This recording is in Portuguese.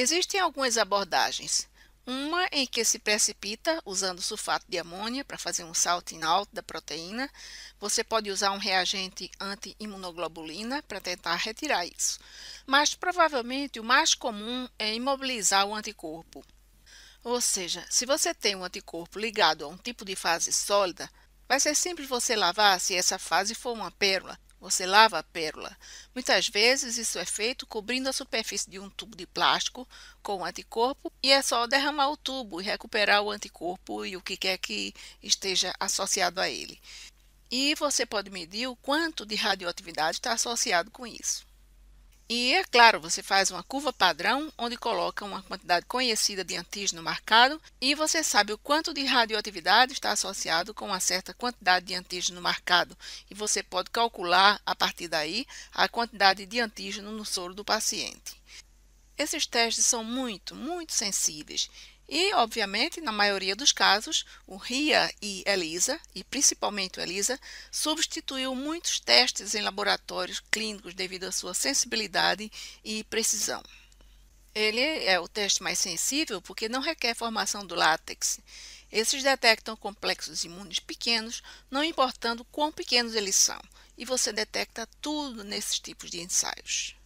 Existem algumas abordagens. Uma em que se precipita usando sulfato de amônia para fazer um salto out da proteína. Você pode usar um reagente anti-imunoglobulina para tentar retirar isso. Mas provavelmente o mais comum é imobilizar o anticorpo. Ou seja, se você tem um anticorpo ligado a um tipo de fase sólida, Vai é ser simples você lavar se essa fase for uma pérola. Você lava a pérola. Muitas vezes isso é feito cobrindo a superfície de um tubo de plástico com um anticorpo e é só derramar o tubo e recuperar o anticorpo e o que quer que esteja associado a ele. E você pode medir o quanto de radioatividade está associado com isso. E, é claro, você faz uma curva padrão, onde coloca uma quantidade conhecida de antígeno marcado, e você sabe o quanto de radioatividade está associado com uma certa quantidade de antígeno marcado. E você pode calcular, a partir daí, a quantidade de antígeno no soro do paciente. Esses testes são muito, muito sensíveis e, obviamente, na maioria dos casos, o RIA e ELISA, e principalmente o ELISA, substituiu muitos testes em laboratórios clínicos devido à sua sensibilidade e precisão. Ele é o teste mais sensível porque não requer formação do látex. Esses detectam complexos imunes pequenos, não importando quão pequenos eles são, e você detecta tudo nesses tipos de ensaios.